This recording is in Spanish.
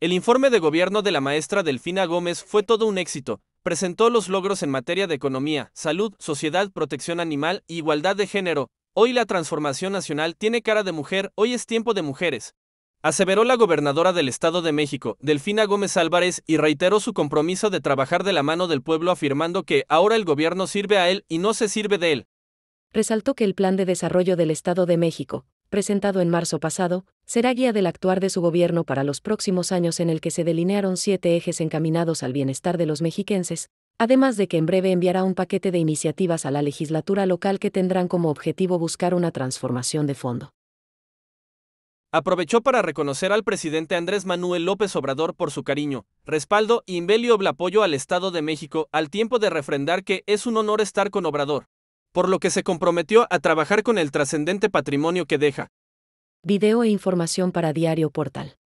El informe de gobierno de la maestra Delfina Gómez fue todo un éxito. Presentó los logros en materia de economía, salud, sociedad, protección animal e igualdad de género. Hoy la transformación nacional tiene cara de mujer, hoy es tiempo de mujeres. Aseveró la gobernadora del Estado de México, Delfina Gómez Álvarez, y reiteró su compromiso de trabajar de la mano del pueblo afirmando que ahora el gobierno sirve a él y no se sirve de él. Resaltó que el Plan de Desarrollo del Estado de México presentado en marzo pasado, será guía del actuar de su gobierno para los próximos años en el que se delinearon siete ejes encaminados al bienestar de los mexiquenses, además de que en breve enviará un paquete de iniciativas a la legislatura local que tendrán como objetivo buscar una transformación de fondo. Aprovechó para reconocer al presidente Andrés Manuel López Obrador por su cariño, respaldo y invelioble apoyo al Estado de México, al tiempo de refrendar que es un honor estar con Obrador por lo que se comprometió a trabajar con el trascendente patrimonio que deja. Video e información para Diario Portal.